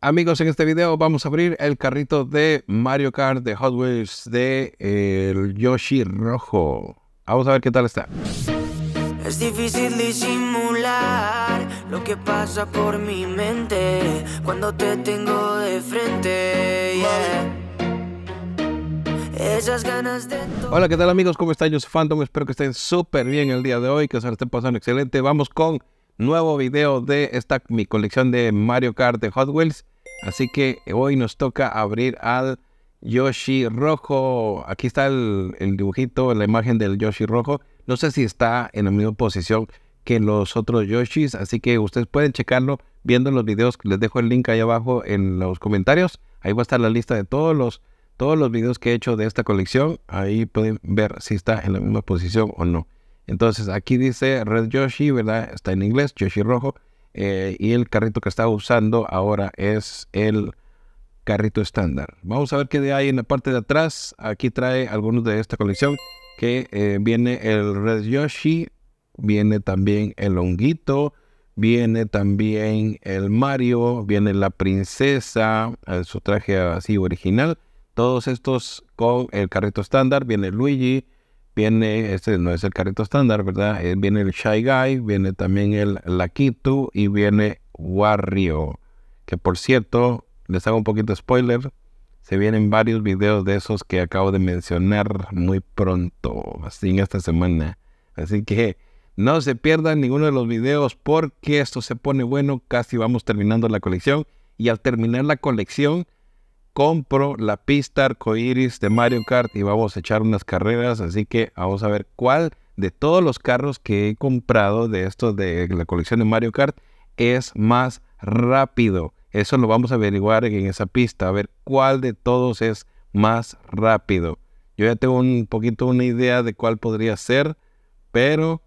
Amigos, en este video vamos a abrir el carrito de Mario Kart de Hot Wheels de el Yoshi Rojo. Vamos a ver qué tal está. Es difícil disimular lo que pasa por mi mente cuando te tengo de frente. Hola, ¿qué tal amigos? ¿Cómo están? Yo soy Phantom. Espero que estén súper bien el día de hoy, que se lo estén pasando excelente. Vamos con nuevo video de esta mi colección de Mario Kart de Hot Wheels. Así que hoy nos toca abrir al Yoshi rojo. Aquí está el, dibujito, la imagen del Yoshi rojo. No sé si está en la misma posición que los otros Yoshis, así que ustedes pueden checarlo viendo los videos. Les dejo el link ahí abajo en los comentarios. Ahí va a estar la lista de todos los, todos los videos que he hecho de esta colección. Ahí pueden ver si está en la misma posición o no. Entonces aquí dice Red Yoshi, ¿verdad? Está en inglés, Yoshi rojo. Eh, y el carrito que estaba usando ahora es el carrito estándar. Vamos a ver qué hay en la parte de atrás. Aquí trae algunos de esta colección que eh, viene el Red Yoshi, viene también el honguito, viene también el Mario, viene la princesa, eh, su traje así original. Todos estos con el carrito estándar, viene Luigi, viene, este no es el carrito estándar, ¿verdad? Eh, viene el Shy Guy, viene también el Lakitu y viene Warrio. Que por cierto, les hago un poquito spoiler, se vienen varios videos de esos que acabo de mencionar muy pronto, así en esta semana. Así que no se pierdan ninguno de los videos porque esto se pone bueno, casi vamos terminando la colección. Y al terminar la colección, compro la pista arcoíris de Mario Kart y vamos a echar unas carreras. Así que vamos a ver cuál de todos los carros que he comprado de estos de la colección de Mario Kart es más rápido. Eso lo vamos a averiguar en esa pista, a ver cuál de todos es más rápido. Yo ya tengo un poquito una idea de cuál podría ser, pero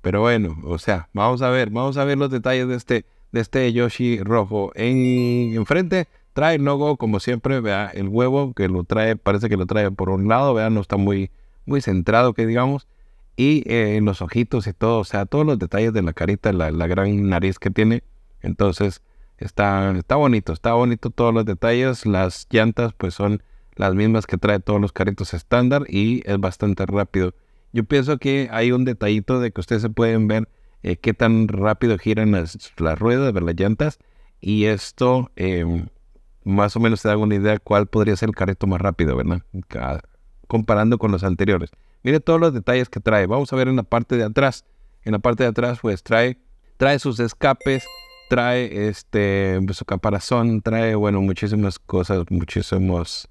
pero bueno, o sea, vamos a ver, vamos a ver los detalles de este de este Yoshi rojo en enfrente Trae el logo, como siempre, vea, el huevo que lo trae, parece que lo trae por un lado, vea, no está muy, muy centrado, que digamos. Y eh, los ojitos y todo, o sea, todos los detalles de la carita, la, gran nariz que tiene. Entonces, está, está bonito, está bonito todos los detalles. Las llantas, pues son las mismas que trae todos los carritos estándar y es bastante rápido. Yo pienso que hay un detallito de que ustedes se pueden ver eh, qué tan rápido giran las, las ruedas, ver las llantas. Y esto eh, más o menos te da una idea cuál podría ser el carrito más rápido, ¿verdad? comparando con los anteriores. Mire todos los detalles que trae. Vamos a ver en la parte de atrás. En la parte de atrás, pues trae, trae sus escapes, trae este, pues, su caparazón, trae, bueno, muchísimas cosas, muchísimos,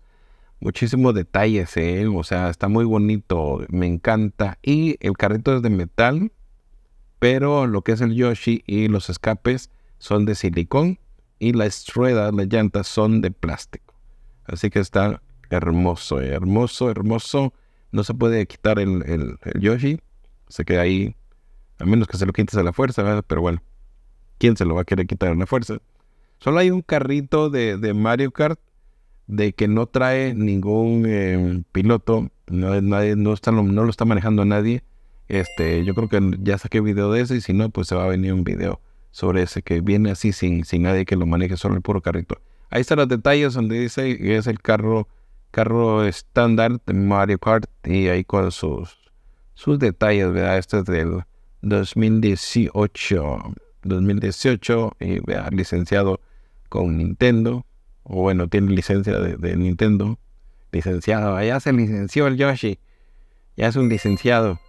muchísimos detalles, ¿eh? O sea, está muy bonito, me encanta. Y el carrito es de metal, pero lo que es el Yoshi y los escapes son de silicón y las ruedas, las llantas son de plástico. Así que está hermoso, eh, hermoso, hermoso. No se puede quitar el, Yoshi. Se queda ahí, a menos que se lo quites a la fuerza, pero bueno, ¿quién se lo va a querer quitar a la fuerza? Solo hay un carrito de, Mario Kart de que no trae ningún eh, piloto, no, nadie, no, está, lo está manejando nadie. Este, yo creo que ya saqué video de eso y si no, pues se va a venir un video sobre ese que viene así sin, sin nadie que lo maneje, solo el puro carrito. Ahí están los detalles donde dice que es el carro carro estándar de Mario Kart y ahí con sus, sus detalles, ¿verdad? Este es del 2018. 2018 y vea licenciado con Nintendo. O bueno, tiene licencia de, de Nintendo. Licenciado, allá se licenció el Yoshi. Ya es un licenciado.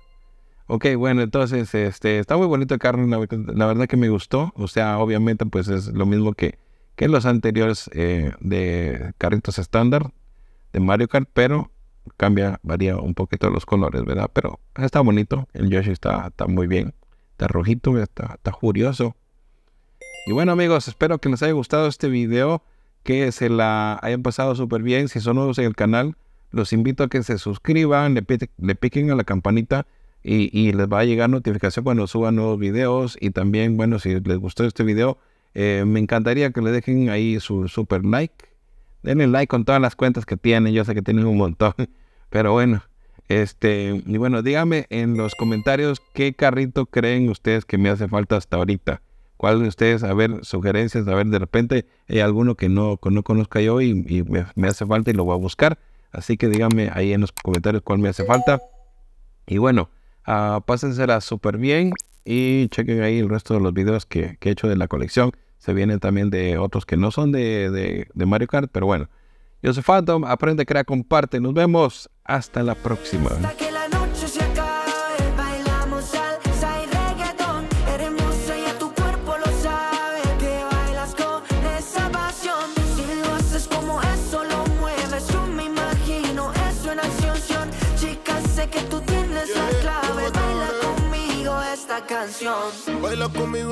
Ok, bueno, entonces, este, está muy bonito el carro, la, verdad que me gustó. O sea, obviamente, pues es lo mismo que, que los anteriores eh, de carritos estándar de Mario Kart, pero cambia, varía un poquito los colores, ¿verdad? Pero está bonito, el Yoshi está, está muy bien, está rojito, está, está furioso. Y bueno amigos, espero que les haya gustado este video, que se la hayan pasado súper bien. Si son nuevos en el canal, los invito a que se suscriban, le piquen a la campanita y, les va a llegar notificación cuando suban nuevos videos y también, bueno, si les gustó este video, eh, me encantaría que le dejen ahí su super like. Denle like con todas las cuentas que tienen, yo sé que tienen un montón, pero bueno. Este, y bueno, díganme en los comentarios qué carrito creen ustedes que me hace falta hasta ahorita. ¿Cuál de ustedes, a ver, sugerencias, a ver, de repente hay alguno que no, no conozca yo y, me, me, hace falta y lo voy a buscar. Así que díganme ahí en los comentarios cuál me hace falta. Y bueno, Uh, pásensela súper bien y chequen ahí el resto de los videos que, he hecho de la colección. Se vienen también de otros que no son de, de, de Mario Kart, pero bueno. Yo soy Phantom, aprende, crea, comparte. Nos vemos hasta la próxima. Baila conmigo